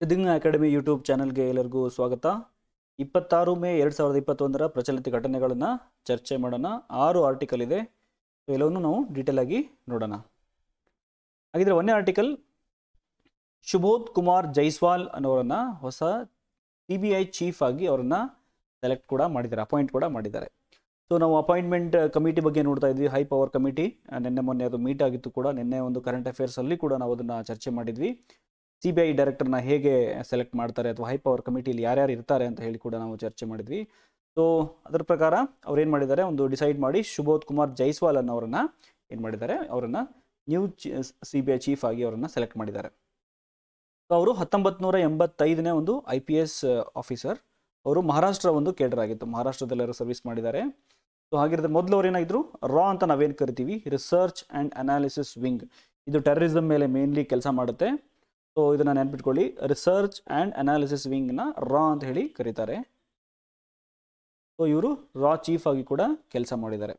ಸಿದ್ಧಿಂಗ್ academy YouTube ಚಾನಲ್ಗೆ ಎಲ್ಲರಿಗೂ ಸ್ವಾಗತ ಇಪ್ಪತ್ತಾರು ಮೇ ಎರಡು ಸಾವಿರದ ಇಪ್ಪತ್ತೊಂದರ ಪ್ರಚಲಿತ ಘಟನೆಗಳನ್ನು ಚರ್ಚೆ ಮಾಡೋಣ ಆರು ಆರ್ಟಿಕಲ್ ಇದೆ ಎಲ್ಲವನ್ನು ನಾವು ಡೀಟೇಲ್ ಆಗಿ ನೋಡೋಣ ಹಾಗಿದ್ರೆ ಒಂದೇ ಆರ್ಟಿಕಲ್ ಸುಬೋಧ್ ಕುಮಾರ್ ಜೈಸ್ವಾಲ್ ಅನ್ನೋರನ್ನ ಹೊಸ ಸಿ ಬಿ ಐ ಚೀಫ್ ಆಗಿ ಅವರನ್ನು ಸೆಲೆಕ್ಟ್ ಕೂಡ ಮಾಡಿದ್ದಾರೆ ಅಪಾಯಿಂಟ್ ಕೂಡ ಮಾಡಿದ್ದಾರೆ ಸೊ ನಾವು ಅಪಾಯಿಂಟ್ಮೆಂಟ್ ಕಮಿಟಿ ಬಗ್ಗೆ ನೋಡ್ತಾ ಇದ್ವಿ ಹೈ ಪವರ್ ಕಮಿಟಿ ನಿನ್ನೆ ಮೊನ್ನೆ ಅದು ಮೀಟ್ ಆಗಿತ್ತು ಕೂಡ ನಿನ್ನೆ ಒಂದು ಕರೆಂಟ್ ಅಫೇರ್ಸಲ್ಲಿ ಕೂಡ ನಾವು ಅದನ್ನು ಚರ್ಚೆ ಮಾಡಿದ್ವಿ ಸಿ ಬಿ ಐ ಡೈರೆಕ್ಟರ್ನ ಹೇಗೆ ಸೆಲೆಕ್ಟ್ ಮಾಡ್ತಾರೆ ಅಥವಾ ಹೈ ಪವರ್ ಕಮಿಟಿಯಲ್ಲಿ ಯಾರ್ಯಾರು ಇರ್ತಾರೆ ಅಂತ ಹೇಳಿ ಕೂಡ ನಾವು ಚರ್ಚೆ ಮಾಡಿದ್ವಿ ಸೊ ಅದರ ಪ್ರಕಾರ ಅವ್ರು ಏನು ಮಾಡಿದ್ದಾರೆ ಒಂದು ಡಿಸೈಡ್ ಮಾಡಿ ಶುಬೋಧ್ ಕುಮಾರ್ ಜೈಸ್ವಾಲ್ ಅನ್ನೋರನ್ನ ಏನು ಮಾಡಿದ್ದಾರೆ ಅವರನ್ನು new C B I chief ಆಗಿ ಅವರನ್ನು ಸೆಲೆಕ್ಟ್ ಮಾಡಿದ್ದಾರೆ ಸೊ ಅವರು ಹತ್ತೊಂಬತ್ತು ನೂರ ಎಂಬತ್ತೈದನೇ ಒಂದು ಐ ಪಿ ಎಸ್ ಆಫೀಸರ್ ಅವರು ಮಹಾರಾಷ್ಟ್ರ ಒಂದು ಕೇಡರ್ ಆಗಿತ್ತು ಅವರು ಸರ್ವಿಸ್ ಮಾಡಿದ್ದಾರೆ ಸೊ ಹಾಗಿರೋದ್ರೆ ಮೊದಲು ಅವ್ರು ಏನಾಗಿದ್ರು ರಾ ಅಂತ ನಾವೇನು ಕರಿತೀವಿ ರಿಸರ್ಚ್ ಆ್ಯಂಡ್ ಅನಾಲಿಸಿಸ್ ವಿಂಗ್ ಇದು ಟೆರರಿಸಮ್ ಮೇಲೆ ಮೇನ್ಲಿ ಕೆಲಸ ಮಾಡುತ್ತೆ ಸೊ ಇದನ್ನು ನೆನ್ಪಿಟ್ಕೊಳ್ಳಿ ರಿಸರ್ಚ್ ಆ್ಯಂಡ್ ಅನಾಲಿಸಿಸ್ ವಿಂಗ್ನ ರಾ ಅಂತ ಹೇಳಿ ಕರೀತಾರೆ ಸೊ ಇವರು ರಾ ಚೀಫ್ ಆಗಿ ಕೂಡ ಕೆಲಸ ಮಾಡಿದ್ದಾರೆ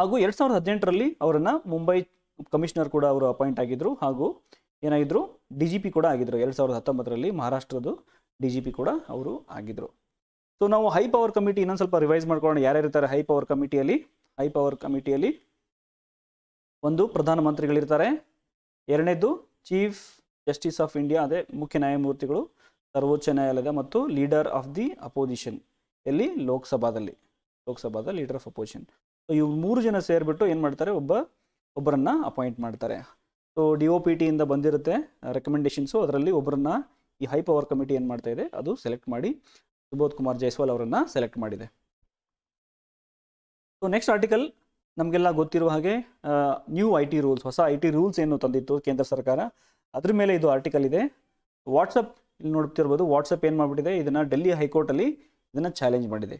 ಹಾಗೂ ಎರಡು ಸಾವಿರದ ಹದಿನೆಂಟರಲ್ಲಿ ಅವರನ್ನು ಮುಂಬೈ ಕಮಿಷನರ್ ಕೂಡ ಅವರು ಅಪಾಯಿಂಟ್ ಆಗಿದ್ದರು ಹಾಗೂ ಏನಾಗಿದ್ರು ಡಿ ಜಿ ಪಿ ಕೂಡ ಆಗಿದ್ದರು ಎರಡು ಸಾವಿರದ ಹತ್ತೊಂಬತ್ತರಲ್ಲಿ ಮಹಾರಾಷ್ಟ್ರದ್ದು ಡಿ ಜಿ ಪಿ ಕೂಡ ಅವರು ಆಗಿದ್ದರು ಸೊ ನಾವು ಹೈ ಪವರ್ ಕಮಿಟಿ ಇನ್ನೊಂದು ಸ್ವಲ್ಪ ರಿವೈಸ್ ಮಾಡ್ಕೊಳ್ಳೋಣ ಇರ್ತಾರೆ ಹೈ ಪವರ್ ಕಮಿಟಿಯಲ್ಲಿ ಹೈ ಪವರ್ ಕಮಿಟಿಯಲ್ಲಿ ಒಂದು ಪ್ರಧಾನಮಂತ್ರಿಗಳಿರ್ತಾರೆ ಎರಡನೇದು ಚೀಫ್ ಜಸ್ಟಿಸ್ ಆಫ್ ಇಂಡಿಯಾ ಅದೇ ಮುಖ್ಯ ನ್ಯಾಯಮೂರ್ತಿಗಳು ಸರ್ವೋಚ್ಚ ನ್ಯಾಯಾಲಯದ ಮತ್ತು ಲೀಡರ್ ಆಫ್ ದಿ ಅಪೋಸಿಷನ್ ಎಲ್ಲಿ ಲೋಕಸಭಾದಲ್ಲಿ ಲೋಕಸಭಾದ ಲೀಡರ್ ಆಫ್ ಅಪೋಸಿಷನ್ ಸೊ ಇವ್ರು ಮೂರು ಜನ ಸೇರಿಬಿಟ್ಟು ಏನು ಮಾಡ್ತಾರೆ ಒಬ್ಬ ಒಬ್ಬರನ್ನ ಅಪಾಯಿಂಟ್ ಮಾಡ್ತಾರೆ ಸೊ ಡಿ ಒ ಪಿ ಟಿಯಿಂದ ಬಂದಿರುತ್ತೆ ರೆಕಮೆಂಡೇಷನ್ಸು ಅದರಲ್ಲಿ ಒಬ್ಬರನ್ನ ಈ ಹೈ ಪವರ್ ಕಮಿಟಿ ಏನು ಮಾಡ್ತಾ ಇದೆ ಅದು ಸೆಲೆಕ್ಟ್ ಮಾಡಿ ಸುಬೋಧ್ ಕುಮಾರ್ ಜೈಸ್ವಾಲ್ ಅವರನ್ನು ಸೆಲೆಕ್ಟ್ ಮಾಡಿದೆ ಸೊ ನೆಕ್ಸ್ಟ್ ಆರ್ಟಿಕಲ್ ನಮಗೆಲ್ಲ ಗೊತ್ತಿರುವ ಹಾಗೆ ನ್ಯೂ ಐ ಟಿ ರೂಲ್ಸ್ ಹೊಸ ಐ ಟಿ ರೂಲ್ಸ್ ಏನು ತಂದಿತ್ತು ಕೇಂದ್ರ ಸರ್ಕಾರ ಅದ್ರ ಮೇಲೆ ಇದು ಆರ್ಟಿಕಲ್ ಇದೆ ವಾಟ್ಸಪ್ ಇಲ್ಲಿ ನೋಡ್ತಿರ್ಬೋದು ವಾಟ್ಸಪ್ ಏನು ಮಾಡಿಬಿಟ್ಟಿದೆ ಇದನ್ನು ಡೆಲ್ಲಿ ಹೈಕೋರ್ಟಲ್ಲಿ ಇದನ್ನು ಚಾಲೆಂಜ್ ಮಾಡಿದೆ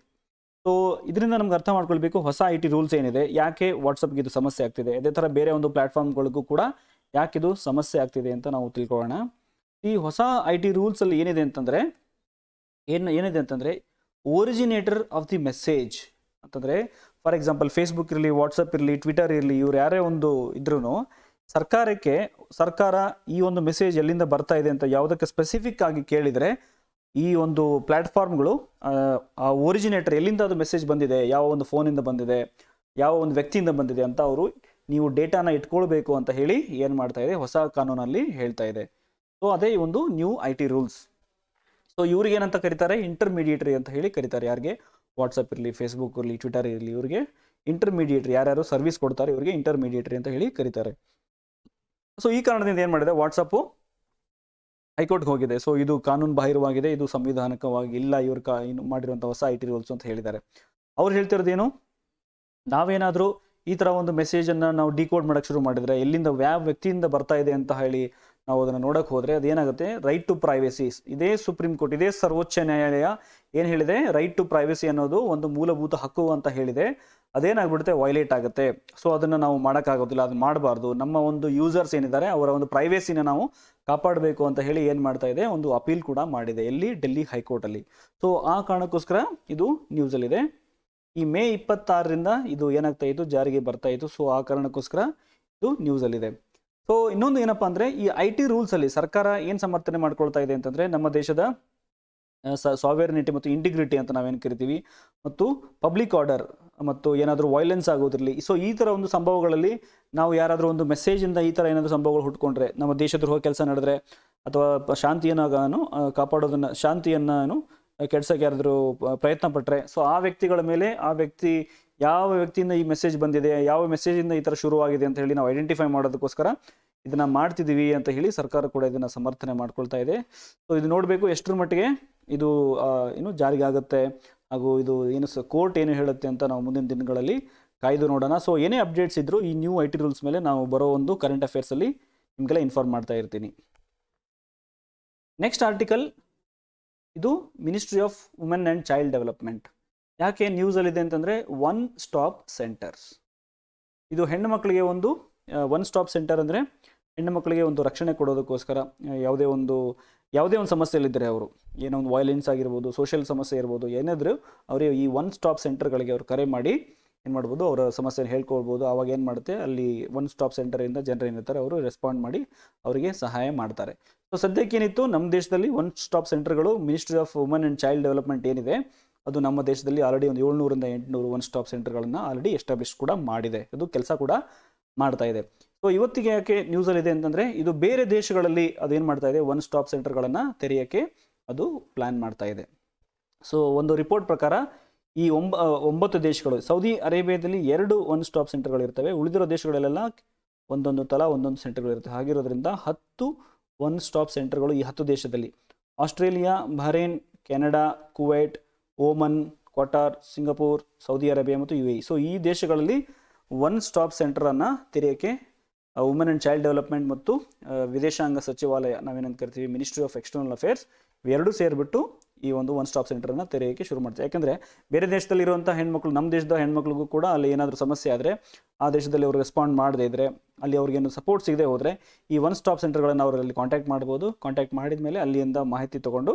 ಸೊ ಇದರಿಂದ ನಮ್ಗೆ ಅರ್ಥ ಮಾಡ್ಕೊಳ್ಬೇಕು ಹೊಸ ಐ ಟಿ ರೂಲ್ಸ್ ಏನಿದೆ ಯಾಕೆ ವಾಟ್ಸಪ್ಗೆ ಇದು ಸಮಸ್ಯೆ ಆಗ್ತಿದೆ ಅದೇ ಥರ ಬೇರೆ ಒಂದು ಪ್ಲಾಟ್ಫಾರ್ಮ್ಗಳಿಗೂ ಕೂಡ ಯಾಕೆ ಇದು ಸಮಸ್ಯೆ ಆಗ್ತಿದೆ ಅಂತ ನಾವು ತಿಳ್ಕೊಳ್ಳೋಣ ಈ ಹೊಸ ಐ ಟಿ ರೂಲ್ಸಲ್ಲಿ ಏನಿದೆ ಅಂತಂದರೆ ಏನು ಏನಿದೆ ಅಂತಂದರೆ ಒರಿಜಿನೇಟರ್ ಆಫ್ ದಿ ಮೆಸೇಜ್ ಅಂತಂದರೆ ಫಾರ್ ಎಕ್ಸಾಂಪಲ್ ಫೇಸ್ಬುಕ್ ಇರಲಿ ವಾಟ್ಸಪ್ ಇರಲಿ ಟ್ವಿಟರ್ ಇರಲಿ ಇವ್ರು ಯಾರೇ ಒಂದು ಇದ್ರೂ ಸರ್ಕಾರಕ್ಕೆ ಸರ್ಕಾರ ಈ ಒಂದು ಮೆಸೇಜ್ ಎಲ್ಲಿಂದ ಬರ್ತಾ ಇದೆ ಅಂತ ಯಾವುದಕ್ಕೆ ಸ್ಪೆಸಿಫಿಕ್ ಆಗಿ ಕೇಳಿದರೆ ಈ ಒಂದು ಪ್ಲಾಟ್ಫಾರ್ಮ್ಗಳು ಆ ಒರಿಜಿನೇಟರ್ ಎಲ್ಲಿಂದ ಅದು ಮೆಸೇಜ್ ಬಂದಿದೆ ಯಾವ ಒಂದು ಫೋನಿಂದ ಬಂದಿದೆ ಯಾವ ಒಂದು ವ್ಯಕ್ತಿಯಿಂದ ಬಂದಿದೆ ಅಂತ ಅವರು ನೀವು ಡೇಟಾನ ಇಟ್ಕೊಳ್ಬೇಕು ಅಂತ ಹೇಳಿ ಏನು ಮಾಡ್ತಾ ಇದೆ ಹೊಸ ಕಾನೂನಲ್ಲಿ ಹೇಳ್ತಾ ಇದೆ ಸೊ ಅದೇ ಒಂದು new I T rules so ಇವ್ರಿಗೇನಂತ ಕರೀತಾರೆ ಇಂಟರ್ಮೀಡಿಯೇಟರಿ ಅಂತ ಹೇಳಿ ಕರೀತಾರೆ ಯಾರಿಗೆ ವಾಟ್ಸಪ್ ಇರಲಿ ಫೇಸ್ಬುಕ್ ಇರಲಿ ಟ್ವಿಟರ್ ಇರಲಿ ಇವರಿಗೆ ಇಂಟರ್ಮೀಡಿಯೇಟ್ ಯಾರ್ಯಾರು ಸರ್ವಿಸ್ ಕೊಡ್ತಾರೆ ಇವರಿಗೆ ಇಂಟರ್ಮೀಡಿಯೇಟ್ರಿ ಅಂತ ಹೇಳಿ ಕರೀತಾರೆ ಸೊ ಈ ಕಾರಣದಿಂದ ಏನು ಮಾಡಿದೆ ವಾಟ್ಸಪ್ಪು ಹೈಕೋರ್ಟ್ಗೆ ಹೋಗಿದೆ ಸೊ ಇದು ಕಾನೂನು ಬಾಹಿರವಾಗಿದೆ ಇದು ಸಂವಿಧಾನಕವಾಗಿ ಇಲ್ಲ ಇವ್ರ ಕಾ ಇನ್ನು ಮಾಡಿರುವಂಥ ಹೊಸ ಐ ಟಿ ರೂಲ್ಸ್ ಅಂತ ಹೇಳಿದ್ದಾರೆ ಅವ್ರು ಹೇಳ್ತಿರೋದೇನು ನಾವೇನಾದರೂ ಈ ಥರ ಒಂದು ಮೆಸೇಜನ್ನು ನಾವು ಡಿಕೋಡ್ ಮಾಡೋಕ್ಕೆ ಶುರು ಮಾಡಿದರೆ ಎಲ್ಲಿಂದ ಯಾವ ವ್ಯಕ್ತಿಯಿಂದ ಬರ್ತಾ ಇದೆ ಅಂತ ಹೇಳಿ ನಾವು ಅದನ್ನು ನೋಡಕ್ಕೆ ಹೋದರೆ ಅದೇನಾಗುತ್ತೆ ರೈಟ್ ಟು ಪ್ರೈವೇಸಿ ಇದೇ ಸುಪ್ರೀಂ ಕೋರ್ಟ್ ಇದೇ ಸರ್ವೋಚ್ಚ ನ್ಯಾಯಾಲಯ ಏನು ಹೇಳಿದೆ ರೈಟ್ ಟು ಪ್ರೈವೇಸಿ ಅನ್ನೋದು ಒಂದು ಮೂಲಭೂತ ಹಕ್ಕು ಅಂತ ಹೇಳಿದೆ ಅದೇನಾಗ್ಬಿಡುತ್ತೆ ವೈಲೇಟ್ ಆಗುತ್ತೆ ಸೊ ಅದನ್ನು ನಾವು ಮಾಡೋಕ್ಕಾಗೋದಿಲ್ಲ ಅದು ಮಾಡಬಾರ್ದು ನಮ್ಮ ಒಂದು ಯೂಸರ್ಸ್ ಏನಿದ್ದಾರೆ ಅವರ ಒಂದು ಪ್ರೈವೇಸಿನ ನಾವು ಕಾಪಾಡಬೇಕು ಅಂತ ಹೇಳಿ ಏನು ಮಾಡ್ತಾ ಇದೆ ಒಂದು ಅಪೀಲ್ ಕೂಡ ಮಾಡಿದೆ ಎಲ್ಲಿ ಡೆಲ್ಲಿ ಹೈಕೋರ್ಟಲ್ಲಿ ಸೊ ಆ ಕಾರಣಕ್ಕೋಸ್ಕರ ಇದು ನ್ಯೂಸಲ್ಲಿದೆ ಈ ಮೇ ಇಪ್ಪತ್ತಾರರಿಂದ ಇದು ಏನಾಗ್ತಾ ಇತ್ತು ಜಾರಿಗೆ ಬರ್ತಾ ಇತ್ತು ಸೊ ಆ ಕಾರಣಕ್ಕೋಸ್ಕರ ಇದು ನ್ಯೂಸಲ್ಲಿದೆ ಸೊ ಇನ್ನೊಂದು ಏನಪ್ಪಾ ಅಂದರೆ ಈ ಐ ಟಿ ರೂಲ್ಸಲ್ಲಿ ಸರ್ಕಾರ ಏನು ಸಮರ್ಥನೆ ಮಾಡ್ಕೊಳ್ತಾ ಇದೆ ಅಂತಂದರೆ ನಮ್ಮ ದೇಶದ ಸಾವೇರ್ನಿಟಿ ಮತ್ತು ಇಂಟಿಗ್ರಿಟಿ ಅಂತ ನಾವೇನು ಕರಿತೀವಿ ಮತ್ತು ಪಬ್ಲಿಕ್ ಆರ್ಡರ್ ಮತ್ತು ಏನಾದರೂ ವೈಲೆನ್ಸ್ ಆಗೋದಿರಲಿ ಸೊ ಈ ಥರ ಒಂದು ಸಂಭವಗಳಲ್ಲಿ ನಾವು ಯಾರಾದರೂ ಒಂದು ಮೆಸೇಜಿಂದ ಈ ಥರ ಏನಾದರೂ ಸಂಭವಗಳು ಹುಟ್ಕೊಂಡ್ರೆ ನಮ್ಮ ದೇಶದ್ರೋಹ ಕೆಲಸ ನಡೆದ್ರೆ ಅಥವಾ ಶಾಂತಿಯನ್ನು ಕಾಪಾಡೋದನ್ನು ಶಾಂತಿಯನ್ನು ಕೆಡ್ಸೋಕ್ಕೆ ಯಾರಾದರೂ ಪ್ರಯತ್ನ ಪಟ್ಟರೆ ಸೊ ಆ ವ್ಯಕ್ತಿಗಳ ಮೇಲೆ ಆ ವ್ಯಕ್ತಿ ಯಾವ ವ್ಯಕ್ತಿಯಿಂದ ಈ ಮೆಸೇಜ್ ಬಂದಿದೆ ಯಾವ ಮೆಸೇಜಿಂದ ಈ ಥರ ಶುರುವಾಗಿದೆ ಅಂತ ಹೇಳಿ ನಾವು ಐಡೆಂಟಿಫೈ ಮಾಡೋದಕ್ಕೋಸ್ಕರ ಇದನ್ನು ಮಾಡ್ತಿದ್ದೀವಿ ಅಂತ ಹೇಳಿ ಸರ್ಕಾರ ಕೂಡ ಇದನ್ನು ಸಮರ್ಥನೆ ಮಾಡ್ಕೊಳ್ತಾ ಇದೆ ಸೊ ಇದು ನೋಡಬೇಕು ಎಷ್ಟರ ಮಟ್ಟಿಗೆ ಇದು ಏನು ಜಾರಿಗೆ ಆಗುತ್ತೆ ಹಾಗೂ ಇದು ಏನು ಕೋರ್ಟ್ ಏನು ಹೇಳುತ್ತೆ ಅಂತ ನಾವು ಮುಂದಿನ ದಿನಗಳಲ್ಲಿ ಕಾಯ್ದು ನೋಡೋಣ ಸೊ ಏನೇ ಅಪ್ಡೇಟ್ಸ್ ಇದ್ದರೂ ಈ ನ್ಯೂ ಐ ಟಿ ರೂಲ್ಸ್ ಮೇಲೆ ನಾವು ಬರೋ ಒಂದು ಕರೆಂಟ್ ಅಫೇರ್ಸಲ್ಲಿ ನಿಮಗೆಲ್ಲ ಇನ್ಫಾರ್ಮ್ ಮಾಡ್ತಾ ಇರ್ತೀನಿ ನೆಕ್ಸ್ಟ್ ಆರ್ಟಿಕಲ್ ಇದು ministry of women and child development ಯಾಕೆ ನ್ಯೂಸಲ್ಲಿದೆ ಅಂತಂದರೆ ಒನ್ ಸ್ಟಾಪ್ ಸೆಂಟರ್ಸ್ ಇದು ಹೆಣ್ಣು ಮಕ್ಕಳಿಗೆ ಒಂದು ಒನ್ ಸ್ಟಾಪ್ ಸೆಂಟರ್ ಅಂದರೆ ಹೆಣ್ಣು ಮಕ್ಕಳಿಗೆ ಒಂದು ರಕ್ಷಣೆ ಕೊಡೋದಕ್ಕೋಸ್ಕರ ಯಾವುದೇ ಒಂದು ಯಾವುದೇ ಒಂದು ಸಮಸ್ಯೆಯಲ್ಲಿದ್ದರೆ ಅವರು ಏನೋ ಒಂದು ವಯಲೆನ್ಸ್ ಆಗಿರ್ಬೋದು ಸೋಷಿಯಲ್ ಸಮಸ್ಯೆ ಇರ್ಬೋದು ಏನಾದರೂ ಅವರಿಗೆ ಈ ಒನ್ ಸ್ಟಾಪ್ ಸೆಂಟರ್ಗಳಿಗೆ ಅವರು ಕರೆ ಮಾಡಿ ಏನು ಮಾಡ್ಬೋದು ಅವರ ಸಮಸ್ಯೆನ ಹೇಳ್ಕೊಳ್ಬೋದು ಆವಾಗ ಏನು ಮಾಡುತ್ತೆ ಅಲ್ಲಿ ಒನ್ ಸ್ಟಾಪ್ ಸೆಂಟರಿಂದ ಜನರು ಏನಿರ್ತಾರೆ ಅವರು ರೆಸ್ಪಾಂಡ್ ಮಾಡಿ ಅವರಿಗೆ ಸಹಾಯ ಮಾಡ್ತಾರೆ ಸೊ ಸದ್ಯಕ್ಕೇನಿತ್ತು ನಮ್ಮ ದೇಶದಲ್ಲಿ ಒನ್ ಸ್ಟಾಪ್ ಸೆಂಟರ್ಗಳು ministry of woman and child development ಏನಿದೆ ಅದು ನಮ್ಮ ದೇಶದಲ್ಲಿ ಆಲ್ರೆಡಿ ಒಂದು ಏಳ್ನೂರಿಂದ ಎಂಟುನೂರು ಒನ್ ಸ್ಟಾಪ್ ಸೆಂಟರ್ಗಳನ್ನು ಆಲ್ರೆಡಿ ಎಸ್ಟಾಬ್ಲಿಷ್ ಕೂಡ ಮಾಡಿದೆ ಅದು ಕೆಲಸ ಕೂಡ ಮಾಡ್ತಾ ಇದೆ ಸೊ ಇವತ್ತಿಗೆ ಯಾಕೆ ನ್ಯೂಸಲ್ಲಿದೆ ಅಂತಂದರೆ ಇದು ಬೇರೆ ದೇಶಗಳಲ್ಲಿ ಅದೇನು ಮಾಡ್ತಾ ಇದೆ ಒನ್ ಸ್ಟಾಪ್ ಸೆಂಟರ್ಗಳನ್ನು ತೆರೆಯೋಕ್ಕೆ ಅದು ಪ್ಲ್ಯಾನ್ ಮಾಡ್ತಾ ಇದೆ ಸೊ ಒಂದು ರಿಪೋರ್ಟ್ ಪ್ರಕಾರ ಈ ಒಂಬ ಒಂಬತ್ತು ದೇಶಗಳು ಸೌದಿ ಅರೇಬಿಯಾದಲ್ಲಿ ಎರಡು ಒನ್ ಸ್ಟಾಪ್ ಸೆಂಟರ್ಗಳು ಇರ್ತವೆ ಉಳಿದಿರೋ ದೇಶಗಳಲ್ಲೆಲ್ಲ ಒಂದೊಂದು ತಲಾ ಒಂದೊಂದು ಇರ್ತವೆ ಹಾಗಿರೋದ್ರಿಂದ ಹತ್ತು ಒನ್ ಸ್ಟಾಪ್ ಸೆಂಟರ್ಗಳು ಈ ಹತ್ತು ದೇಶದಲ್ಲಿ Australia Bahrain Canada Kuwait Oman Qatar Singapore Saudi Arabia ಮತ್ತು ಯು ಎ ಸೊ ಈ ದೇಶಗಳಲ್ಲಿ ಒನ್ ಸ್ಟಾಪ್ ಸೆಂಟರನ್ನು ತೆರೆಯೋಕ್ಕೆ ವುಮೆನ್ ಆ್ಯಂಡ್ ಚೈಲ್ಡ್ ಡೆವಲಪ್ಮೆಂಟ್ ಮತ್ತು ವಿದೇಶಾಂಗ ಸಚಿವಾಲಯ ನಾವೇನಂತ ಕರಿತೀವಿ ಮಿನಿಸ್ಟ್ರಿ ಆಫ್ ಎಕ್ಸ್ಟರ್ನಲ್ ಅಫೇರ್ಸ್ ಇವೆರಡೂ ಸೇರಿಬಿಟ್ಟು ಈ ಒಂದು ಒನ್ ಸ್ಟಾಪ್ ಸೆಂಟರನ್ನು ತೆರೆಯೋಕ್ಕೆ ಶುರು ಮಾಡ್ತಾರೆ ಯಾಕೆಂದರೆ ಬೇರೆ ದೇಶದಲ್ಲಿ ದೇಶದಲ್ಲಿರುವಂಥ ಹೆಣ್ಮಕ್ಳು ನಮ್ಮ ದೇಶದ ಹೆಣ್ಮಕ್ಳಿಗೂ ಕೂಡ ಅಲ್ಲಿ ಏನಾದರೂ ಸಮಸ್ಯೆ ಆದರೆ ಆ ದೇಶದಲ್ಲಿ ಅವರು ರೆಸ್ಪಾಂಡ್ ಮಾಡದೇ ಇದ್ದರೆ ಅಲ್ಲಿ ಅವ್ರಿಗೇನು ಸಪೋರ್ಟ್ ಸಿಗದೆ ಹೋದರೆ ಈ ಒನ್ ಸ್ಟಾಪ್ ಸೆಂಟರ್ಗಳನ್ನು ಅವರಲ್ಲಿ ಕಾಂಟ್ಯಾಕ್ಟ್ ಮಾಡ್ಬೋದು ಕಾಂಟ್ಯಾಕ್ಟ್ ಮಾಡಿದ ಮೇಲೆ ಅಲ್ಲಿಂದ ಮಾಹಿತಿ ತಗೊಂಡು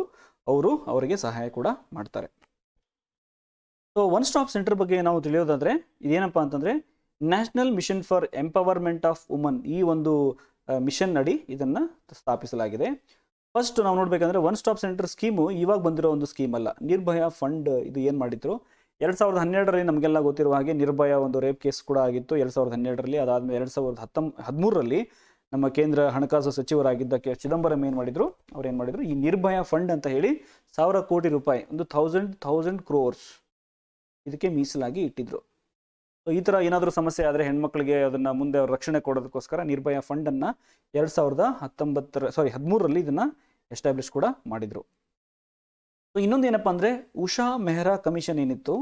ಅವರು ಅವರಿಗೆ ಸಹಾಯ ಕೂಡ ಮಾಡ್ತಾರೆ ಸೊ ಒನ್ ಸ್ಟಾಪ್ ಸೆಂಟರ್ ಬಗ್ಗೆ ನಾವು ತಿಳಿಯೋದಾದರೆ ಇದೇನಪ್ಪ ಅಂತಂದರೆ national mission for empowerment of woman ಈ ಒಂದು ಮಿಷನ್ ಅಡಿ ಇದನ್ನು ಸ್ಥಾಪಿಸಲಾಗಿದೆ ಫಸ್ಟ್ ನಾವು ನೋಡಬೇಕಂದ್ರೆ ಒನ್ ಸ್ಟಾಪ್ ಸೆಂಟರ್ ಸ್ಕೀಮು ಇವಾಗ ಬಂದಿರೋ ಒಂದು ಸ್ಕೀಮ್ ಅಲ್ಲ ನಿರ್ಭಯ ಫಂಡ್ ಇದು ಏನು ಮಾಡಿದ್ರು ಎರಡು ಸಾವಿರದ ಹನ್ನೆರಡರಲ್ಲಿ ನಮಗೆಲ್ಲ ಗೊತ್ತಿರುವ ಹಾಗೆ ನಿರ್ಭಯ ಒಂದು ರೇಪ್ ಕೇಸ್ ಕೂಡ ಆಗಿತ್ತು ಎರಡು ಸಾವಿರದ ಹನ್ನೆರಡರಲ್ಲಿ ಅದಾದಮೇಲೆ ಎರಡು ಸಾವಿರದ ಹತ್ತೊಂ ಹದಿಮೂರರಲ್ಲಿ ನಮ್ಮ ಕೇಂದ್ರ ಹಣಕಾಸು ಸಚಿವರಾಗಿದ್ದ ಕೆ ಚಿದಂಬರಂ ಏನು ಮಾಡಿದರು ಅವ್ರು ಏನು ಮಾಡಿದರು ಈ ನಿರ್ಭಯ ಫಂಡ್ ಅಂತ ಹೇಳಿ ಸಾವಿರ ಕೋಟಿ ರೂಪಾಯಿ ಒಂದು ಥೌಸಂಡ್ ಥೌಸಂಡ್ ಕ್ರೋರ್ಸ್ ಇದಕ್ಕೆ ಮೀಸಲಾಗಿ ಇಟ್ಟಿದ್ರು ಈ ಥರ ಏನಾದರೂ ಸಮಸ್ಯೆ ಆದ್ರೆ ಹೆಣ್ಮಕ್ಳಿಗೆ ಅದನ್ನ ಮುಂದೆ ಅವ್ರ ರಕ್ಷಣೆ ಕೊಡೋದಕ್ಕೋಸ್ಕರ ನಿರ್ಭಯ ಫಂಡನ್ನು ಎರಡ್ ಸಾವಿರದ ಹತ್ತೊಂಬತ್ತರ ಸಾರಿ ಹದಿಮೂರರಲ್ಲಿ ಇದನ್ನ ಎಸ್ಟಾಬ್ಲಿಷ್ ಕೂಡ ಮಾಡಿದ್ರು ಸೊ ಇನ್ನೊಂದು ಏನಪ್ಪ ಅಂದರೆ ಉಷಾ ಮೆಹ್ರಾ ಕಮಿಷನ್ ಏನಿತ್ತು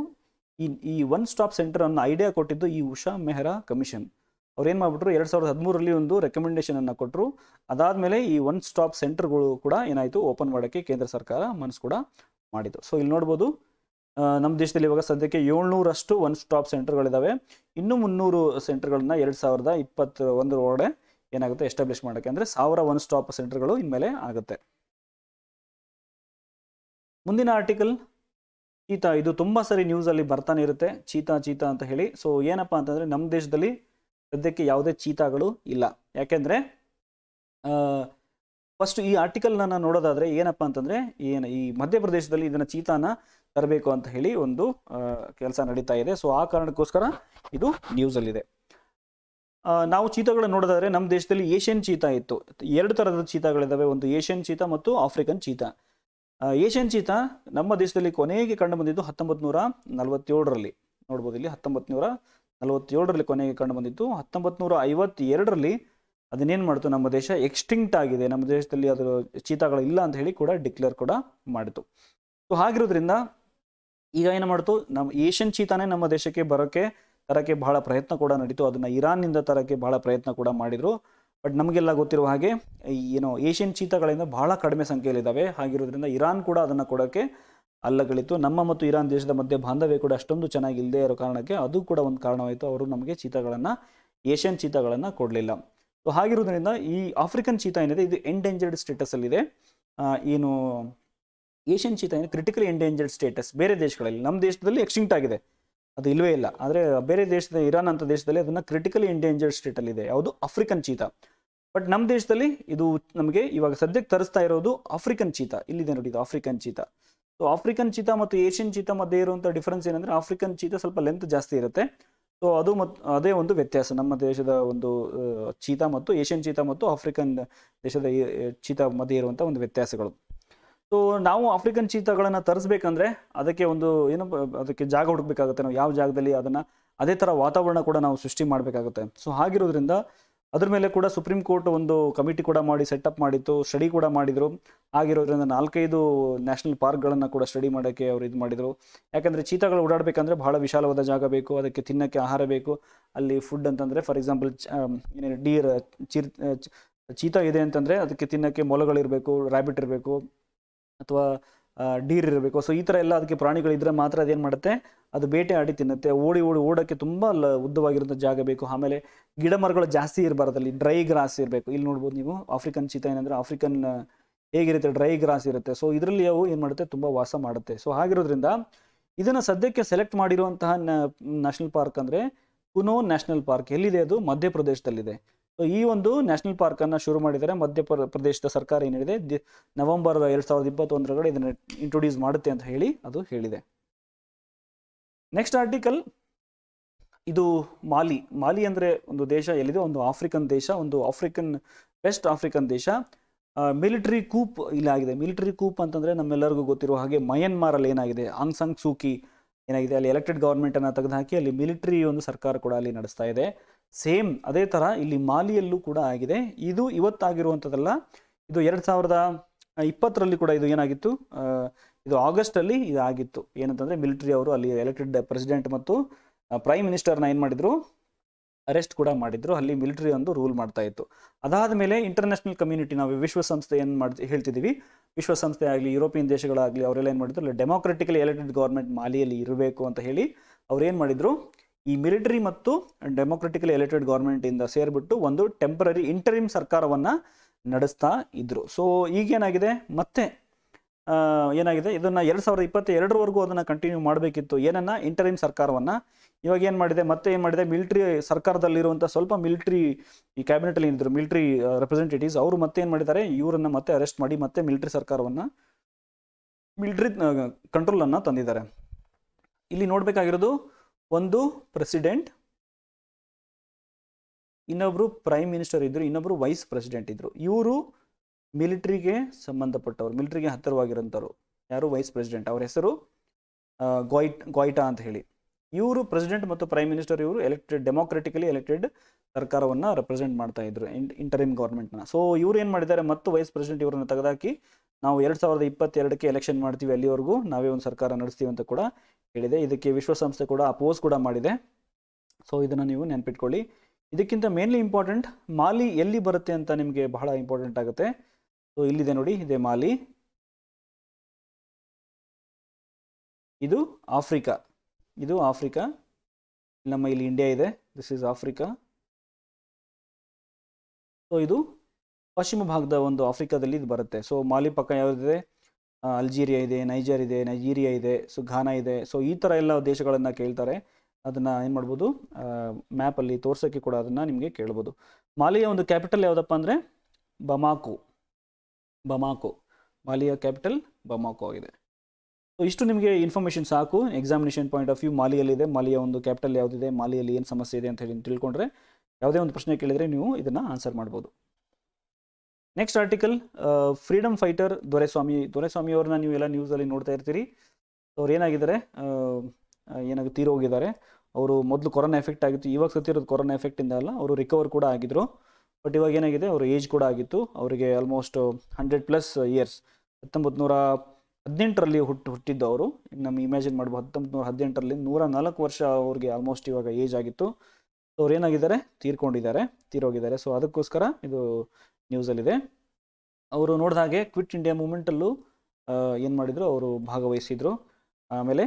ಈ ಈ ಒನ್ ಸ್ಟಾಪ್ ಸೆಂಟರ್ ಅನ್ನೋ ಐಡಿಯಾ ಕೊಟ್ಟಿದ್ದು ಈ ಉಷಾ ಮೆಹ್ರಾ ಕಮಿಷನ್ ಅವ್ರು ಏನು ಮಾಡಿಬಿಟ್ರು ಎರಡು ಸಾವಿರದ ಹದಿಮೂರರಲ್ಲಿ ಒಂದು ಅನ್ನ ಕೊಟ್ಟರು ಅದಾದ್ಮೇಲೆ ಈ ಒನ್ ಸ್ಟಾಪ್ ಸೆಂಟರ್ಗಳು ಕೂಡ ಏನಾಯ್ತು ಓಪನ್ ಮಾಡೋಕ್ಕೆ ಕೇಂದ್ರ ಸರ್ಕಾರ ಮನಸ್ಸು ಕೂಡ ಮಾಡಿದ್ರು ಸೊ ಇಲ್ಲಿ ನೋಡ್ಬೋದು ನಮ್ಮ ದೇಶದಲ್ಲಿ ಇವಾಗ ಸದ್ಯಕ್ಕೆ ಏಳ್ನೂರಷ್ಟು ಒನ್ ಸ್ಟಾಪ್ ಸೆಂಟರ್ಗಳಿದ್ದಾವೆ ಇನ್ನೂ ಮುನ್ನೂರು ಸೆಂಟರ್ಗಳನ್ನ ಎರಡು ಸಾವಿರದ ಇಪ್ಪತ್ತ ಒಂದರ ಒಳಗಡೆ ಏನಾಗುತ್ತೆ ಎಸ್ಟಾಬ್ಲಿಷ್ ಮಾಡೋಕ್ಕೆ ಅಂದರೆ ಸಾವಿರ ಒನ್ ಸ್ಟಾಪ್ ಸೆಂಟರ್ಗಳು ಇನ್ಮೇಲೆ ಆಗುತ್ತೆ ಮುಂದಿನ ಆರ್ಟಿಕಲ್ ಚೀತಾ ಇದು ತುಂಬ ಸರಿ ನ್ಯೂಸಲ್ಲಿ ಬರ್ತಾನೆ ಇರುತ್ತೆ ಚೀತಾ ಚೀತಾ ಅಂತ ಹೇಳಿ ಸೊ ಏನಪ್ಪ ಅಂತಂದರೆ ನಮ್ಮ ದೇಶದಲ್ಲಿ ಸದ್ಯಕ್ಕೆ ಯಾವುದೇ ಚೀತಾಗಳು ಇಲ್ಲ ಯಾಕೆಂದರೆ ಫಸ್ಟ್ ಈ ಆರ್ಟಿಕಲ್ನ ನೋಡೋದಾದರೆ ಏನಪ್ಪ ಅಂತಂದರೆ ಏನು ಈ ಮಧ್ಯಪ್ರದೇಶದಲ್ಲಿ ಇದನ್ನು ಚೀತಾನ ತರಬೇಕು ಅಂತ ಹೇಳಿ ಒಂದು ಕೆಲಸ ನಡೀತಾ ಇದೆ ಸೊ ಆ ಕಾರಣಕ್ಕೋಸ್ಕರ ಇದು ನ್ಯೂಸಲ್ಲಿದೆ ನಾವು ಚೀತಾಗಳನ್ನ ನೋಡೋದಾದ್ರೆ ನಮ್ಮ ದೇಶದಲ್ಲಿ ಏಷ್ಯನ್ ಚೀತಾ ಇತ್ತು ಎರಡು ಥರದ ಚೀತಾಗಳಿದ್ದಾವೆ ಒಂದು ಏಷ್ಯನ್ ಚೀತಾ ಮತ್ತು ಆಫ್ರಿಕನ್ ಚೀತಾ ಏಷ್ಯನ್ ಚೀತಾ ನಮ್ಮ ದೇಶದಲ್ಲಿ ಕೊನೆಗೆ ಕಂಡು ಬಂದಿದ್ದು ಹತ್ತೊಂಬತ್ತು ನೂರ ನಲವತ್ತೇಳರಲ್ಲಿ ನೋಡ್ಬೋದು ಇಲ್ಲಿ ಹತ್ತೊಂಬತ್ತು ನೂರ ನಲವತ್ತೇಳರಲ್ಲಿ ಕೊನೆಗೆ ಕಂಡು ಬಂದಿತ್ತು ಹತ್ತೊಂಬತ್ತು ನೂರ ಐವತ್ತೆರಡರಲ್ಲಿ ಅದನ್ನೇನು ಮಾಡ್ತು ನಮ್ಮ ದೇಶ ಎಕ್ಸ್ಟಿಂಕ್ಟ್ ಆಗಿದೆ ನಮ್ಮ ದೇಶದಲ್ಲಿ ಅದರ ಚೀತಾಗಳಿಲ್ಲ ಅಂತ ಹೇಳಿ ಕೂಡ ಡಿಕ್ಲೇರ್ ಕೂಡ ಮಾಡಿತು ಸೊ ಹಾಗಿರೋದ್ರಿಂದ ಈಗ ಏನು ಮಾಡ್ತು ನಮ್ಮ ಏಷ್ಯನ್ ಚೀತಾನೇ ನಮ್ಮ ದೇಶಕ್ಕೆ ಬರೋಕ್ಕೆ ತರಕ್ಕೆ ಬಹಳ ಪ್ರಯತ್ನ ಕೂಡ ನಡೀತು ಅದನ್ನು ಇರಾನ್ನಿಂದ ತರಕ್ಕೆ ಬಹಳ ಪ್ರಯತ್ನ ಕೂಡ ಮಾಡಿದರು ಬಟ್ ನಮಗೆಲ್ಲ ಗೊತ್ತಿರುವ ಹಾಗೆ ಏನು ಏಷ್ಯನ್ ಚೀತಾಗಳಿಂದ ಬಹಳ ಕಡಿಮೆ ಸಂಖ್ಯೆಯಲ್ಲಿದ್ದಾವೆ ಹಾಗಿರೋದ್ರಿಂದ ಇರಾನ್ ಕೂಡ ಅದನ್ನು ಕೊಡೋಕ್ಕೆ ಅಲ್ಲಗಳಿತು ನಮ್ಮ ಮತ್ತು ಇರಾನ್ ದೇಶದ ಮಧ್ಯೆ ಬಾಂಧವ್ಯ ಕೂಡ ಅಷ್ಟೊಂದು ಚೆನ್ನಾಗಿ ಇರೋ ಕಾರಣಕ್ಕೆ ಅದು ಕೂಡ ಒಂದು ಕಾರಣವಾಯಿತು ಅವರು ನಮಗೆ ಚೀತಾಗಳನ್ನು ಏಷ್ಯನ್ ಚೀತಾಗಳನ್ನು ಕೊಡಲಿಲ್ಲ ಸೊ ಹಾಗಿರೋದ್ರಿಂದ ಈ ಆಫ್ರಿಕನ್ ಚೀತಾ ಏನಿದೆ ಇದು ಎಂಡೇಂಜರ್ಡ್ ಸ್ಟೇಟಸಲ್ಲಿದೆ ಏನು ಏಷ್ಯನ್ ಚೀತಾ ಏನು ಕ್ರಿಟಿಕಲ್ ಎಂಡೇಂಜರ್ಡ್ ಸ್ಟೇಟಸ್ ಬೇರೆ ದೇಶಗಳಲ್ಲಿ ನಮ್ಮ ದೇಶದಲ್ಲಿ ಎಕ್ಸ್ಟಿಂಕ್ಟ್ ಆಗಿದೆ ಅದು ಇಲ್ಲವೇ ಇಲ್ಲ ಆದರೆ ಬೇರೆ ದೇಶದ ಇರಾನ್ ಅಂತ ದೇಶದಲ್ಲಿ ಅದನ್ನು ಕ್ರಿಟಿಕಲ್ ಎಂಡೇಂಜರ್ಡ್ ಸ್ಟೇಟಲ್ಲಿ ಇದೆ ಯಾವುದು ಆಫ್ರಿಕನ್ ಚೀತಾ ಬಟ್ ನಮ್ಮ ದೇಶದಲ್ಲಿ ಇದು ನಮಗೆ ಇವಾಗ ಸದ್ಯಕ್ಕೆ ತರಿಸ್ತಾ ಇರೋದು ಆಫ್ರಿಕನ್ ಚೀತಾ ಇಲ್ಲಿದೆ ನೋಡಿ ಇದು African cheetah so African cheetah ಮತ್ತು ಏಷ್ಯನ್ ಚೀತಾ ಮಧ್ಯೆ ಇರುವಂಥ ಡಿಫ್ರೆನ್ಸ್ ಏನಂದರೆ ಆಫ್ರಿಕನ್ ಚೀತಾ ಸ್ವಲ್ಪ ಲೆಂತ್ ಜಾಸ್ತಿ ಇರುತ್ತೆ ಸೊ ಅದು ಮತ್ತು ಅದೇ ಒಂದು ವ್ಯತ್ಯಾಸ ನಮ್ಮ ದೇಶದ ಒಂದು ಚೀತಾ ಮತ್ತು ಏಷ್ಯನ್ ಚೀತಾ ಮತ್ತು ಆಫ್ರಿಕನ್ ದೇಶದ ಚೀತಾ ಮಧ್ಯೆ ಇರುವಂಥ ಒಂದು ವ್ಯತ್ಯಾಸಗಳು ಸೊ ನಾವು ಆಫ್ರಿಕನ್ ಚೀತಾಗಳನ್ನು ತರಿಸ್ಬೇಕಂದ್ರೆ ಅದಕ್ಕೆ ಒಂದು ಏನು ಅದಕ್ಕೆ ಜಾಗ ಹುಡುಕ್ಬೇಕಾಗುತ್ತೆ ನಾವು ಯಾವ ಜಾಗದಲ್ಲಿ ಅದನ್ನು ಅದೇ ಥರ ವಾತಾವರಣ ಕೂಡ ನಾವು ಸೃಷ್ಟಿ ಮಾಡಬೇಕಾಗುತ್ತೆ ಸೊ ಹಾಗಿರೋದ್ರಿಂದ ಅದ್ರ ಮೇಲೆ ಕೂಡ ಸುಪ್ರೀಂ ಕೋರ್ಟ್ ಒಂದು ಕಮಿಟಿ ಕೂಡ ಮಾಡಿ ಸೆಟಪ್ ಮಾಡಿತ್ತು ಸ್ಟಡಿ ಕೂಡ ಮಾಡಿದರು ಆಗಿರೋದ್ರಿಂದ ನಾಲ್ಕೈದು ನ್ಯಾಷನಲ್ ಪಾರ್ಕ್ಗಳನ್ನು ಕೂಡ ಸ್ಟಡಿ ಮಾಡೋಕ್ಕೆ ಅವರು ಇದು ಮಾಡಿದರು ಯಾಕಂದರೆ ಚೀತಾಗಳು ಓಡಾಡಬೇಕಂದ್ರೆ ಬಹಳ ವಿಶಾಲವಾದ ಜಾಗ ಬೇಕು ಅದಕ್ಕೆ ತಿನ್ನೋಕ್ಕೆ ಆಹಾರ ಬೇಕು ಅಲ್ಲಿ ಫುಡ್ ಅಂತಂದರೆ ಫಾರ್ ಎಕ್ಸಾಂಪಲ್ ಏನೇನು ಡೀರ್ ಚೀರ್ ಚೀತಾ ಇದೆ ಅಂತಂದರೆ ಅದಕ್ಕೆ ತಿನ್ನೋಕ್ಕೆ ಮೊಲಗಳಿರಬೇಕು ರ್ಯಾಬಿಟ್ ಇರಬೇಕು ಅಥವಾ ಡೀರ್ ಇರಬೇಕು ಸೊ ಈ ಥರ ಎಲ್ಲ ಅದಕ್ಕೆ ಪ್ರಾಣಿಗಳಿದ್ರೆ ಮಾತ್ರ ಅದೇನು ಮಾಡುತ್ತೆ ಅದು ಬೇಟೆ ಆಡಿ ತಿನ್ನುತ್ತೆ ಓಡಿ ಓಡಿ ಓಡೋಕ್ಕೆ ತುಂಬ ಲ ಉದ್ದವಾಗಿರೋಂಥ ಜಾಗ ಬೇಕು ಆಮೇಲೆ ಗಿಡ ಮರಗಳು ಜಾಸ್ತಿ ಇರಬಾರ್ದಲ್ಲಿ ಡ್ರೈ ಗ್ರಾಸ್ ಇರಬೇಕು ಇಲ್ಲಿ ನೋಡ್ಬೋದು ನೀವು ಆಫ್ರಿಕನ್ ಚೀತಾ ಏನಂದರೆ ಆಫ್ರಿಕನ್ ಹೇಗಿರುತ್ತೆ ಡ್ರೈ ಗ್ರಾಸ್ ಇರುತ್ತೆ ಸೊ ಇದರಲ್ಲಿ ಅವು ಏನು ಮಾಡುತ್ತೆ ತುಂಬ ವಾಸ ಮಾಡುತ್ತೆ ಸೊ ಹಾಗಿರೋದ್ರಿಂದ ಇದನ್ನು ಸದ್ಯಕ್ಕೆ ಸೆಲೆಕ್ಟ್ ಮಾಡಿರುವಂತಹ ನ್ಯಾಷನಲ್ ಪಾರ್ಕ್ ಅಂದರೆ ಪುನೋ ನ್ಯಾಷನಲ್ ಪಾರ್ಕ್ ಎಲ್ಲಿದೆ ಅದು ಮಧ್ಯಪ್ರದೇಶದಲ್ಲಿದೆ ಈ ಒಂದು ನ್ಯಾಷನಲ್ ಪಾರ್ಕನ್ನು ಶುರು ಮಾಡಿದರೆ ಮಧ್ಯ ಪ್ರದೇಶದ ಸರ್ಕಾರ ಏನಿದೆ ನವೆಂಬರ್ ಎರಡ್ ಸಾವಿರದ ಇಪ್ಪತ್ತೊಂದರೊಳಗಡೆ ಇದನ್ನು ಇಂಟ್ರೊಡ್ಯೂಸ್ ಮಾಡುತ್ತೆ ಅಂತ ಹೇಳಿ ಅದು ಹೇಳಿದೆ ನೆಕ್ಸ್ಟ್ ಆರ್ಟಿಕಲ್ ಇದು ಮಾಲಿ ಮಾಲಿ ಅಂದರೆ ಒಂದು ದೇಶ ಎಲ್ಲಿದೆ ಒಂದು ಆಫ್ರಿಕನ್ ದೇಶ ಒಂದು ಆಫ್ರಿಕನ್ ವೆಸ್ಟ್ ಆಫ್ರಿಕನ್ ದೇಶ ಮಿಲಿಟರಿ ಕೂಪ್ ಇಲ್ಲಿ ಆಗಿದೆ ಮಿಲಿಟರಿ ಕೂಪ್ ಅಂತಂದರೆ ನಮ್ಮೆಲ್ಲರಿಗೂ ಗೊತ್ತಿರುವ ಹಾಗೆ ಅಲ್ಲಿ ಏನಾಗಿದೆ ಆಂಗ್ ಸಾಂಗ್ ಸೂಕಿ ಏನಾಗಿದೆ ಅಲ್ಲಿ ಎಲೆಕ್ಟೆಡ್ ಗೌರ್ಮೆಂಟನ್ನು ತೆಗೆದುಹಾಕಿ ಅಲ್ಲಿ ಮಿಲಿಟರಿ ಒಂದು ಸರ್ಕಾರ ಕೂಡ ಅಲ್ಲಿ ನಡೆಸ್ತಾ ಇದೆ ಸೇಮ್ ಅದೇ ಥರ ಇಲ್ಲಿ ಮಾಲಿಯಲ್ಲೂ ಕೂಡ ಆಗಿದೆ ಇದು ಇವತ್ತಾಗಿರುವಂಥದ್ದಲ್ಲ ಇದು ಎರಡು ಸಾವಿರದ ಇಪ್ಪತ್ತರಲ್ಲಿ ಕೂಡ ಇದು ಏನಾಗಿತ್ತು ಇದು ಆಗಸ್ಟಲ್ಲಿ ಇದಾಗಿತ್ತು ಏನಂತಂದರೆ ಮಿಲಿಟರಿ ಅವರು ಅಲ್ಲಿ ಎಲೆಕ್ಟೆಡ್ ಪ್ರೆಸಿಡೆಂಟ್ ಮತ್ತು ಪ್ರೈಮ್ ಮಿನಿಸ್ಟರ್ನ ಏನು ಮಾಡಿದರು ಅರೆಸ್ಟ್ ಕೂಡ ಮಾಡಿದ್ರು ಅಲ್ಲಿ ಮಿಲಿಟರಿ ಒಂದು ರೂಲ್ ಮಾಡ್ತಾ ಇತ್ತು ಅದಾದ ಮೇಲೆ ಇಂಟರ್ನ್ಯಾಷನಲ್ ಕಮ್ಯುನಿಟಿ ನಾವು ವಿಶ್ವಸಂಸ್ಥೆ ಏನು ಮಾಡಿ ಹೇಳ್ತಿದ್ದೀವಿ ವಿಶ್ವಸಂಸ್ಥೆ ಆಗಲಿ ಯುರೋಪಿಯನ್ ದೇಶಗಳಾಗಲಿ ಅವರೆಲ್ಲ ಏನು ಮಾಡಿದ್ರು ಡೆಮೋಕ್ರೆಟಿಕಲಿ ಎಲೆಕ್ಟೆಡ್ ಗೌರ್ಮೆಂಟ್ ಮಾಲಿಯಲ್ಲಿ ಇರಬೇಕು ಅಂತ ಹೇಳಿ ಅವ್ರು ಏನು ಮಾಡಿದರು ಈ ಮಿಲಿಟರಿ ಮತ್ತು ಡೆಮೊಕ್ರೆಟಿಕಲಿ ಎಲೆಕ್ಟೆಡ್ ಗೌರ್ಮೆಂಟಿಂದ ಸೇರಿಬಿಟ್ಟು ಒಂದು ಟೆಂಪರರಿ ಇಂಟರಿಮ್ ಸರ್ಕಾರವನ್ನು ನಡೆಸ್ತಾ ಇದ್ದರು ಸೊ ಈಗೇನಾಗಿದೆ ಮತ್ತೆ ಏನಾಗಿದೆ ಇದನ್ನು ಎರಡು ಸಾವಿರದ ಇಪ್ಪತ್ತೆರಡರವರೆಗೂ ಅದನ್ನು ಕಂಟಿನ್ಯೂ ಮಾಡಬೇಕಿತ್ತು ಏನನ್ನು ಇಂಟರಿಮ್ ಸರ್ಕಾರವನ್ನು ಇವಾಗ ಏನು ಮಾಡಿದೆ ಮತ್ತೆ ಏನು ಮಾಡಿದೆ ಮಿಲಿಟ್ರಿ ಸರ್ಕಾರದಲ್ಲಿರುವಂಥ ಸ್ವಲ್ಪ ಮಿಲಿಟ್ರಿ ಈ ಕ್ಯಾಬಿನೆಟಲ್ಲಿ ಏನಿದ್ರು ಮಿಲಿಟ್ರಿ ರೆಪ್ರೆಸೆಂಟೇಟಿವ್ಸ್ ಅವರು ಮತ್ತೆ ಏನು ಮಾಡಿದ್ದಾರೆ ಇವರನ್ನು ಮತ್ತೆ ಅರೆಸ್ಟ್ ಮಾಡಿ ಮತ್ತೆ ಮಿಲಿಟ್ರಿ ಸರ್ಕಾರವನ್ನು ಮಿಲಿಟ್ರಿ ಕಂಟ್ರೋಲನ್ನು ತಂದಿದ್ದಾರೆ ಇಲ್ಲಿ ನೋಡಬೇಕಾಗಿರೋದು ಒಂದು ಪ್ರೆಸಿಡೆಂಟ್ ಇನ್ನೊಬ್ರು ಪ್ರೈಮ್ ಮಿನಿಸ್ಟರ್ ಇದ್ದರು ಇನ್ನೊಬ್ಬರು ವೈಸ್ ಪ್ರೆಸಿಡೆಂಟ್ ಇದ್ದರು ಇವರು ಮಿಲಿಟ್ರಿಗೆ ಸಂಬಂಧಪಟ್ಟವರು ಮಿಲಿಟ್ರಿಗೆ ಹತ್ತಿರವಾಗಿರೋಂಥವ್ರು ಯಾರು ವೈಸ್ ಪ್ರೆಸಿಡೆಂಟ್ ಅವ್ರ ಹೆಸರು ಗೊಯ್ಟ್ ಗೊಯ್ಟಾ ಅಂತ ಹೇಳಿ ಇವರು ಪ್ರೆಸಿಡೆಂಟ್ ಮತ್ತು ಪ್ರೈಮ್ ಮಿನಿಸ್ಟರ್ ಇವರು ಎಲೆಕ್ಟೆಡ್ ಡೆಮೋಕ್ರೆಟಿಕಲಿ ಎಲೆಕ್ಟೆಡ್ ಸರ್ಕಾರವನ್ನು ರೆಪ್ರೆಸೆಂಟ್ ಮಾಡ್ತಾ ಇದ್ರು ಇಂಟರಿಮ್ ಗೌರ್ಮೆಂಟ್ನ ಸೊ ಇವ್ರು ಏನು ಮಾಡಿದ್ದಾರೆ ಮತ್ತು ವೈಸ್ ಪ್ರೆಸಿಡೆಂಟ್ ಇವರನ್ನ ತೆಗೆದಾಕಿ ನಾವು ಎರಡು ಸಾವಿರದ ಇಪ್ಪತ್ತೆರಡಕ್ಕೆ ಎಲೆಕ್ಷನ್ ಮಾಡ್ತೀವಿ ಅಲ್ಲಿವರೆಗೂ ನಾವೇ ಒಂದು ಸರ್ಕಾರ ನಡೆಸ್ತೀವಿ ಅಂತ ಕೂಡ ಹೇಳಿದೆ ಇದಕ್ಕೆ ವಿಶ್ವಸಂಸ್ಥೆ ಕೂಡ ಅಪೋಸ್ ಕೂಡ ಮಾಡಿದೆ ಸೊ ಇದನ್ನು ನೀವು ನೆನ್ಪಿಟ್ಕೊಳ್ಳಿ ಇದಕ್ಕಿಂತ ಮೇನ್ಲಿ ಇಂಪಾರ್ಟೆಂಟ್ ಮಾಲಿ ಎಲ್ಲಿ ಬರುತ್ತೆ ಅಂತ ನಿಮಗೆ ಬಹಳ ಇಂಪಾರ್ಟೆಂಟ್ ಆಗುತ್ತೆ ಸೊ ಇಲ್ಲಿದೆ ನೋಡಿ ಇದೆ ಮಾಲಿ ಇದು ಆಫ್ರಿಕಾ ಇದು ಆಫ್ರಿಕಾ ನಮ್ಮ ಇಲ್ಲಿ ಇಂಡಿಯಾ ಇದೆ ದಿಸ್ ಈಸ್ ಆಫ್ರಿಕಾ ಸೊ ಇದು ಪಶ್ಚಿಮ ಭಾಗದ ಒಂದು ಆಫ್ರಿಕಾದಲ್ಲಿ ಇದು ಬರುತ್ತೆ ಸೊ ಮಾಲಿ ಪಕ್ಕ ಯಾವುದಿದೆ ಅಲ್ಜೀರಿಯಾ ಇದೆ ನೈಜರ್ ಇದೆ ನೈಜೀರಿಯಾ ಇದೆ ಸೊ ಘಾನಾ ಇದೆ ಸೊ ಈ ಥರ ಎಲ್ಲ ದೇಶಗಳನ್ನು ಕೇಳ್ತಾರೆ ಅದನ್ನು ಏನು ಮಾಡ್ಬೋದು ಮ್ಯಾಪಲ್ಲಿ ತೋರ್ಸೋಕ್ಕೆ ಕೂಡ ಅದನ್ನು ನಿಮಗೆ ಕೇಳ್ಬೋದು ಮಾಲಿಯ ಒಂದು ಕ್ಯಾಪಿಟಲ್ ಯಾವುದಪ್ಪ ಅಂದರೆ ಬಮಾಕು ಬಮಾಕು ಮಾಲಿಯ ಕ್ಯಾಪಿಟಲ್ ಬಮಾಕು ಆಗಿದೆ ಇಷ್ಟು ನಿಮಗೆ ಇನ್ಫಾರ್ಮೇಷನ್ ಸಾಕು ಎಕ್ಸಾಮಿನೇಷನ್ ಪಾಯಿಂಟ್ ಆಫ್ ವ್ಯೂ ಮಾಲಿಯಲ್ಲಿದೆ ಮಾಲಿಯ ಒಂದು ಕ್ಯಾಪಿಟಲ್ ಯಾವುದಿದೆ ಮಾಲಿಯಲ್ಲಿ ಏನು ಸಮಸ್ಯೆ ಇದೆ ಅಂತ ಹೇಳಿ ತಿಳ್ಕೊಂಡ್ರೆ ಯಾವುದೇ ಒಂದು ಪ್ರಶ್ನೆ ಕೇಳಿದರೆ ನೀವು ಇದನ್ನು ಆನ್ಸರ್ ಮಾಡ್ಬೋದು next article freedom fighter Doreswamy Doreswamy ಅವ್ರನ್ನ ನೀವು ಎಲ್ಲ ನ್ಯೂಸಲ್ಲಿ ನೋಡ್ತಾ ಇರ್ತೀರಿ ಅವ್ರು ಏನಾಗಿದ್ದಾರೆ ಏನಾಗ ಹೋಗಿದ್ದಾರೆ ಅವರು ಮೊದಲು ಕೊರೋನಾ ಎಫೆಕ್ಟ್ ಆಗಿತ್ತು ಇವಾಗ ಸತ್ತಿರೋದು ಕೊರೋನಾ ಎಫೆಕ್ಟಿಂದ ಅಲ್ಲ ಅವರು ರಿಕವರ್ ಕೂಡ ಆಗಿದ್ರು ಬಟ್ ಇವಾಗ ಏನಾಗಿದೆ ಅವರು ಏಜ್ ಕೂಡ ಆಗಿತ್ತು ಅವರಿಗೆ ಆಲ್ಮೋಸ್ಟ್ ಹಂಡ್ರೆಡ್ ಪ್ಲಸ್ ಇಯರ್ಸ್ ಹತ್ತೊಂಬತ್ತು ನೂರ ಹದಿನೆಂಟರಲ್ಲಿ ಹುಟ್ಟು ಹುಟ್ಟಿದ್ದವರು ನಮ್ಮ ಇಮ್ಯಾಜಿನ್ ಮಾಡ್ಬೋದು ಹತ್ತೊಂಬತ್ತು ನೂರ ಹದಿನೆಂಟರಲ್ಲಿ ನೂರ ನಾಲ್ಕು ವರ್ಷ ಅವ್ರಿಗೆ ಆಲ್ಮೋಸ್ಟ್ ಇವಾಗ ಏಜ್ ಆಗಿತ್ತು ಅವ್ರು ಏನಾಗಿದ್ದಾರೆ ತೀರ್ಕೊಂಡಿದ್ದಾರೆ ತೀರೋಗಿದ್ದಾರೆ ಸೊ ಅದಕ್ಕೋಸ್ಕರ ಇದು ನ್ಯೂಸಲ್ಲಿದೆ ಅವರು ನೋಡಿದ ಹಾಗೆ ಕ್ವಿಟ್ ಇಂಡಿಯಾ ಮೂಮೆಂಟಲ್ಲೂ ಏನು ಮಾಡಿದರು ಅವರು ಭಾಗವಹಿಸಿದರು ಆಮೇಲೆ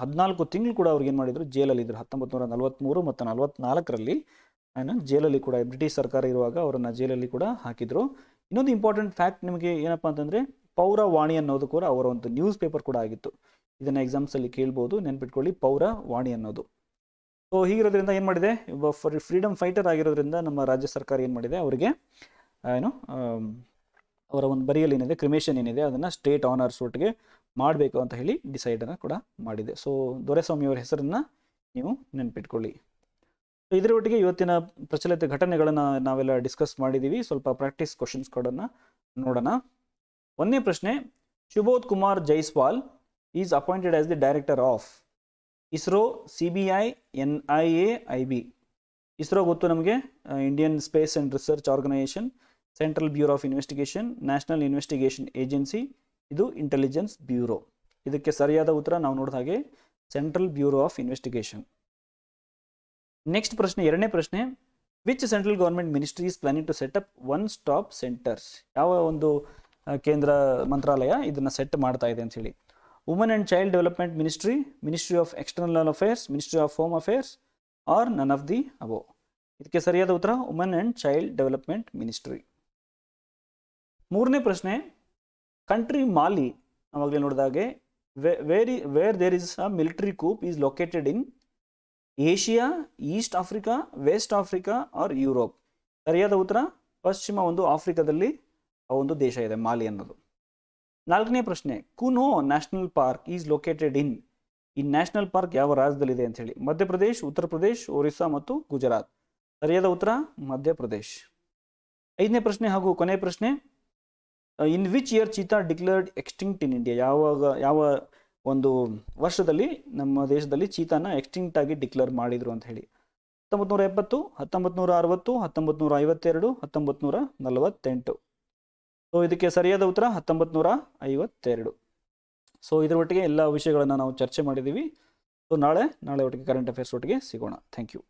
ಹದಿನಾಲ್ಕು ತಿಂಗಳು ಕೂಡ ಅವ್ರಿಗೆ ಏನು ಮಾಡಿದರು ಜೇಲಲ್ಲಿದ್ದರು ಹತ್ತೊಂಬತ್ತು ನೂರ ನಲ್ವತ್ತ್ಮೂರು ಮತ್ತು ನಲ್ವತ್ನಾಲ್ಕರಲ್ಲಿ ಏನು ಜೈಲಲ್ಲಿ ಕೂಡ ಬ್ರಿಟಿಷ್ ಸರ್ಕಾರ ಇರುವಾಗ ಅವರನ್ನು ಜೈಲಲ್ಲಿ ಕೂಡ ಹಾಕಿದರು ಇನ್ನೊಂದು ಇಂಪಾರ್ಟೆಂಟ್ ಫ್ಯಾಕ್ಟ್ ನಿಮಗೆ ಏನಪ್ಪ ಅಂತಂದರೆ ಪೌರವಾಣಿ ಅನ್ನೋದು ಕೂಡ ಅವರ ಒಂದು ನ್ಯೂಸ್ ಪೇಪರ್ ಕೂಡ ಆಗಿತ್ತು ಇದನ್ನು ಎಕ್ಸಾಮ್ಸಲ್ಲಿ ಕೇಳ್ಬೋದು ನೆನ್ಪಿಟ್ಕೊಳ್ಳಿ ಪೌರವಾಣಿ ಅನ್ನೋದು ಸೊ ಹೀಗಿರೋದ್ರಿಂದ ಏನು ಮಾಡಿದೆ ಒಬ್ಬ ಫ್ರೀಡಮ್ ಫೈಟರ್ ಆಗಿರೋದ್ರಿಂದ ನಮ್ಮ ರಾಜ್ಯ ಸರ್ಕಾರ ಏನು ಮಾಡಿದೆ ಅವರಿಗೆ ಏನು ಅವರ ಒಂದು ಬರಿಯಲ್ಲಿ ಏನಿದೆ ಕ್ರಿಮೇಷನ್ ಏನಿದೆ ಅದನ್ನು ಸ್ಟೇಟ್ ಆನರ್ಸ್ ಒಟ್ಟಿಗೆ ಮಾಡಬೇಕು ಅಂತ ಹೇಳಿ ಡಿಸೈಡನ್ನು ಕೂಡ ಮಾಡಿದೆ ಸೊ ದೊರೆಸ್ವಾಮಿಯವರ ಹೆಸರನ್ನು ನೀವು ನೆನ್ಪಿಟ್ಕೊಳ್ಳಿ ಇದರ ಒಟ್ಟಿಗೆ ಇವತ್ತಿನ ಪ್ರಚಲಿತ ಘಟನೆಗಳನ್ನು ನಾವೆಲ್ಲ ಡಿಸ್ಕಸ್ ಮಾಡಿದ್ದೀವಿ ಸ್ವಲ್ಪ ಪ್ರಾಕ್ಟೀಸ್ ಕ್ವಶನ್ಸ್ ಕೂಡ ನೋಡೋಣ ಒಂದನೇ ಪ್ರಶ್ನೆ Shubodh Kumar Jaiswal is appointed as the director of ISRO C B I N I A I B ISRO ಗೊತ್ತು ನಮಗೆ Indian space and research organisation central bureau of investigation national investigation agency ಇದು ಇಂಟೆಲಿಜೆನ್ಸ್ ಬ್ಯೂರೋ ಇದಕ್ಕೆ ಸರಿಯಾದ ಉತ್ತರ ನಾವು ನೋಡಿದ ಹಾಗೆ central bureau of investigation next ಪ್ರಶ್ನೆ ಎರಡನೇ ಪ್ರಶ್ನೆ which central government ministries is planning to set up one stop centres ಯಾವ ಒಂದು ಕೇಂದ್ರ ಮಂತ್ರಾಲಯ ಇದನ್ನು ಸೆಟ್ ಮಾಡ್ತಾ ಇದೆ ಅಂತ ಹೇಳಿ women and child development ministry ministry of external affairs ministry of home affairs or none of the above ಇದಕ್ಕೆ ಸರಿಯಾದ ಉತ್ತರ women and child development ministry ಮೂರನೇ ಪ್ರಶ್ನೆ ಕಂಟ್ರಿ ಮಾಲಿ ಆವಾಗಲೇ ನೋಡಿದಾಗೆ where where there is a military coup is located in Asia east Africa west Africa or Europe ಸರಿಯಾದ ಉತ್ತರ ಪಶ್ಚಿಮ ಒಂದು ಆಫ್ರಿಕಾದಲ್ಲಿ ಆ ಒಂದು ದೇಶ ಇದೆ ಮಾಲಿ ಅನ್ನೋದು ನಾಲ್ಕನೇ ಪ್ರಶ್ನೆ Kuno national park is located in ಈ ನ್ಯಾಷನಲ್ ಪಾರ್ಕ್ ಯಾವ ರಾಜ್ಯದಲ್ಲಿದೆ ಅಂತ ಹೇಳಿ ಮಧ್ಯಪ್ರದೇಶ್ ಉತ್ತರ ಪ್ರದೇಶ್ ಒರಿಸ್ಸಾ ಮತ್ತು ಗುಜರಾತ್ ಸರಿಯಾದ ಉತ್ತರ ಮಧ್ಯಪ್ರದೇಶ್ ಐದನೇ ಪ್ರಶ್ನೆ ಹಾಗೂ ಕೊನೆಯ ಪ್ರಶ್ನೆ in which year cheetah declared extinct in India ಯಾವಾಗ ಯಾವ ಒಂದು ವರ್ಷದಲ್ಲಿ ನಮ್ಮ ದೇಶದಲ್ಲಿ ಚೀತಾನ ಎಕ್ಸ್ಟಿಂಕ್ಟ್ ಆಗಿ ಡಿಕ್ಲೇರ್ ಮಾಡಿದ್ರು ಅಂತ ಹೇಳಿ ಹತ್ತೊಂಬತ್ತು ನೂರ ಎಪ್ಪತ್ತು ಹತ್ತೊಂಬತ್ತು ನೂರ ಅರವತ್ತು ಹತ್ತೊಂಬತ್ತು ನೂರ ಐವತ್ತೆರಡು ಹತ್ತೊಂಬತ್ತು ನೂರ ನಲವತ್ತೆಂಟು ಸೊ ಇದಕ್ಕೆ ಸರಿಯಾದ ಉತ್ತರ ಹತ್ತೊಂಬತ್ತು ನೂರ ಐವತ್ತೆರಡು ಸೊ ಇದರ ಒಟ್ಟಿಗೆ ಎಲ್ಲ ವಿಷಯಗಳನ್ನು ನಾವು ಚರ್ಚೆ ಮಾಡಿದ್ದೀವಿ ಸೊ ನಾಳೆ ನಾಳೆ ಒಟ್ಟಿಗೆ ಕರೆಂಟ್ ಅಫೇರ್ಸ್ ಒಟ್ಟಿಗೆ ಸಿಗೋಣ ಥ್ಯಾಂಕ್ ಯು